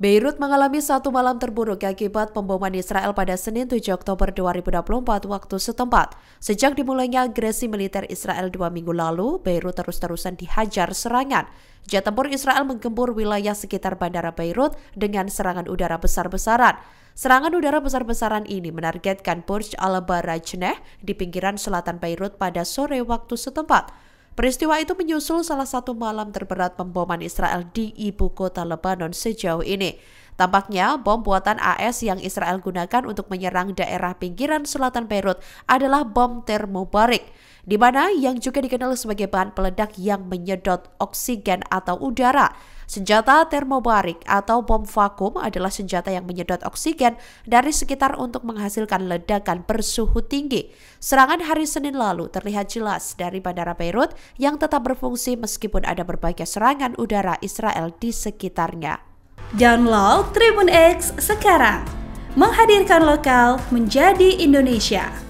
Beirut mengalami satu malam terburuk akibat pemboman Israel pada Senin 7 Oktober 2024 waktu setempat. Sejak dimulainya agresi militer Israel dua minggu lalu, Beirut terus-terusan dihajar serangan. Jet tempur Israel menggempur wilayah sekitar bandara Beirut dengan serangan udara besar-besaran. Serangan udara besar-besaran ini menargetkan Burj Al Barajneh di pinggiran selatan Beirut pada sore waktu setempat. Peristiwa itu menyusul salah satu malam terberat pemboman Israel di ibu kota Lebanon sejauh ini. Tampaknya bom buatan AS yang Israel gunakan untuk menyerang daerah pinggiran selatan Beirut adalah bom termobarik, di mana yang juga dikenal sebagai bahan peledak yang menyedot oksigen atau udara Senjata termobarik atau bom vakum adalah senjata yang menyedot oksigen dari sekitar untuk menghasilkan ledakan bersuhu tinggi. Serangan hari Senin lalu terlihat jelas dari Bandara Beirut yang tetap berfungsi meskipun ada berbagai serangan udara Israel di sekitarnya. Download Tribun X sekarang, menghadirkan lokal menjadi Indonesia.